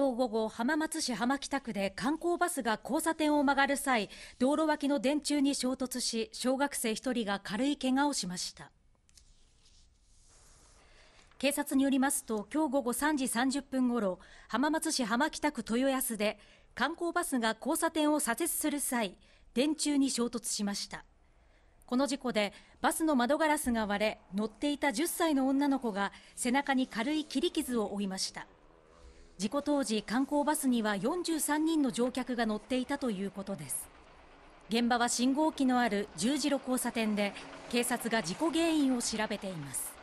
今日午後、浜松市浜北区で観光バスが交差点を曲がる際、道路脇の電柱に衝突し、小学生1人が軽いけがをしました。警察によりますと、今日午後3時30分ごろ、浜松市浜北区豊安で、観光バスが交差点を左折する際、電柱に衝突しました。この事故でバスの窓ガラスが割れ乗っていた10歳の女の子が背中に軽い切り傷を負いました事故当時、観光バスには43人の乗客が乗っていたということです。現場は信号機のある十字路交差点で、警察が事故原因を調べています。